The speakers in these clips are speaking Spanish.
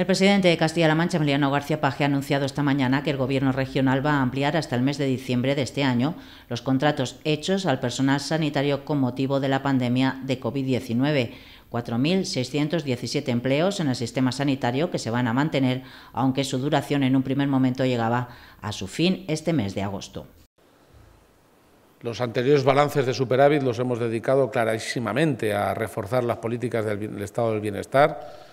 El presidente de Castilla-La Mancha, Emiliano García Paje, ha anunciado esta mañana que el Gobierno regional va a ampliar hasta el mes de diciembre de este año los contratos hechos al personal sanitario con motivo de la pandemia de COVID-19. 4.617 empleos en el sistema sanitario que se van a mantener, aunque su duración en un primer momento llegaba a su fin este mes de agosto. Los anteriores balances de superávit los hemos dedicado clarísimamente a reforzar las políticas del Estado del Bienestar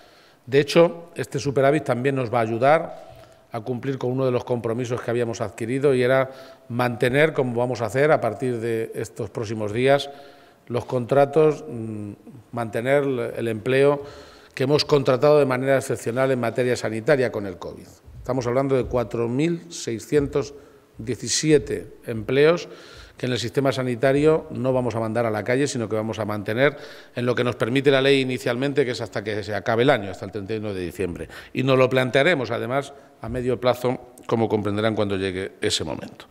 de hecho, este superávit también nos va a ayudar a cumplir con uno de los compromisos que habíamos adquirido y era mantener, como vamos a hacer a partir de estos próximos días, los contratos, mm, mantener el empleo que hemos contratado de manera excepcional en materia sanitaria con el COVID. Estamos hablando de 4.600 17 empleos que en el sistema sanitario no vamos a mandar a la calle, sino que vamos a mantener en lo que nos permite la ley inicialmente, que es hasta que se acabe el año, hasta el 31 de diciembre. Y nos lo plantearemos, además, a medio plazo, como comprenderán cuando llegue ese momento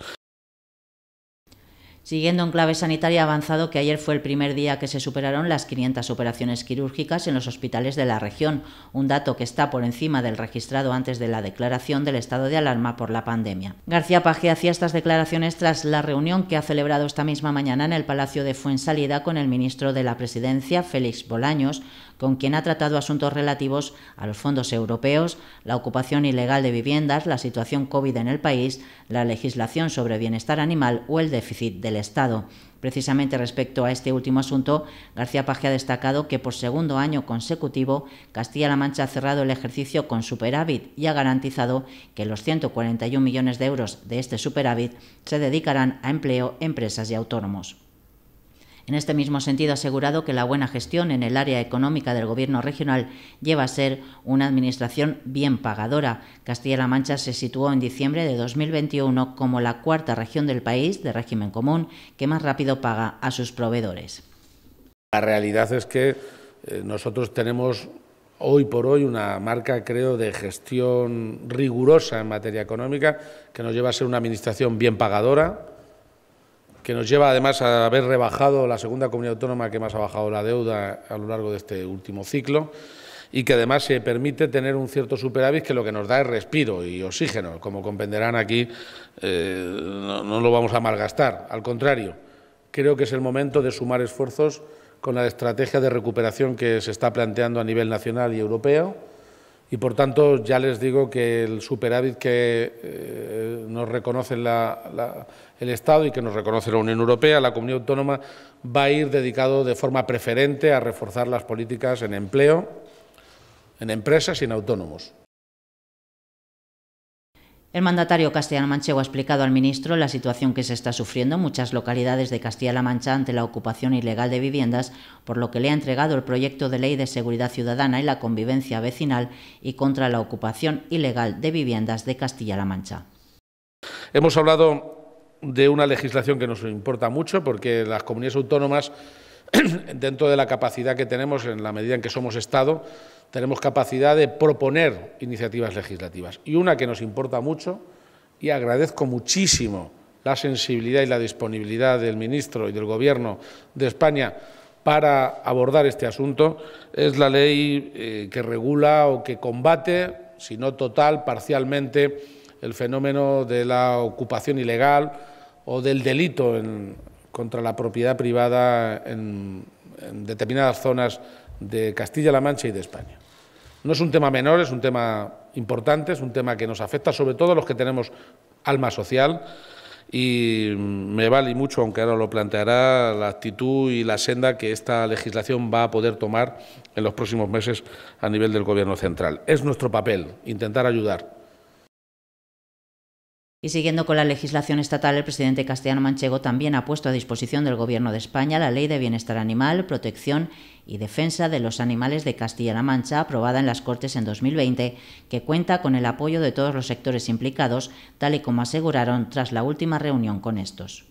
siguiendo en clave sanitaria avanzado que ayer fue el primer día que se superaron las 500 operaciones quirúrgicas en los hospitales de la región, un dato que está por encima del registrado antes de la declaración del estado de alarma por la pandemia. García Paje hacía estas declaraciones tras la reunión que ha celebrado esta misma mañana en el Palacio de Fuensalida con el ministro de la Presidencia, Félix Bolaños, con quien ha tratado asuntos relativos a los fondos europeos, la ocupación ilegal de viviendas, la situación COVID en el país, la legislación sobre bienestar animal o el déficit del Estado. Precisamente respecto a este último asunto, García Paje ha destacado que por segundo año consecutivo Castilla-La Mancha ha cerrado el ejercicio con superávit y ha garantizado que los 141 millones de euros de este superávit se dedicarán a empleo, empresas y autónomos. En este mismo sentido, ha asegurado que la buena gestión en el área económica del Gobierno regional lleva a ser una administración bien pagadora. Castilla-La Mancha se situó en diciembre de 2021 como la cuarta región del país de régimen común que más rápido paga a sus proveedores. La realidad es que eh, nosotros tenemos hoy por hoy una marca, creo, de gestión rigurosa en materia económica que nos lleva a ser una administración bien pagadora, que nos lleva además a haber rebajado la segunda comunidad autónoma que más ha bajado la deuda a lo largo de este último ciclo y que además se permite tener un cierto superávit que lo que nos da es respiro y oxígeno. Como comprenderán aquí, eh, no, lo vamos a malgastar. Al contrario, creo que es el momento de sumar esfuerzos con la estrategia de recuperación que se está planteando a nivel nacional y europeo. Y por tanto, ya les digo que el superávit que eh, nos reconoce la, el Estado y que nos reconoce la Unión Europea, la comunidad autónoma va a ir dedicado de forma preferente a reforzar las políticas en empleo, en empresas y en autónomos. El mandatario castellano-manchego ha explicado al ministro la situación que se está sufriendo en muchas localidades de Castilla-La Mancha ante la ocupación ilegal de viviendas, por lo que le ha entregado el proyecto de ley de seguridad ciudadana y la convivencia vecinal y contra la ocupación ilegal de viviendas de Castilla-La Mancha. Hemos hablado de una legislación que nos importa mucho porque las comunidades autónomas, dentro de la capacidad que tenemos, en la medida en que somos Estado, tenemos capacidad de proponer iniciativas legislativas. Y una que nos importa mucho, y agradezco muchísimo la sensibilidad y la disponibilidad del ministro y del Gobierno de España para abordar este asunto, es la ley eh, que regula o que combate, si no total, parcialmente, el fenómeno de la ocupación ilegal o del delito contra la propiedad privada en, en determinadas zonas de Castilla-La Mancha y de España. No es un tema menor, es un tema importante, es un tema que nos afecta sobre todo a los que tenemos alma social y me vale mucho, aunque ahora lo planteará, la actitud y la senda que esta legislación va a poder tomar en los próximos meses a nivel del Gobierno central. Es nuestro papel intentar ayudar y siguiendo con la legislación estatal, el presidente castellano manchego también ha puesto a disposición del Gobierno de España la Ley de Bienestar Animal, Protección y Defensa de los Animales de Castilla-La Mancha, aprobada en las Cortes en 2020, que cuenta con el apoyo de todos los sectores implicados, tal y como aseguraron tras la última reunión con estos.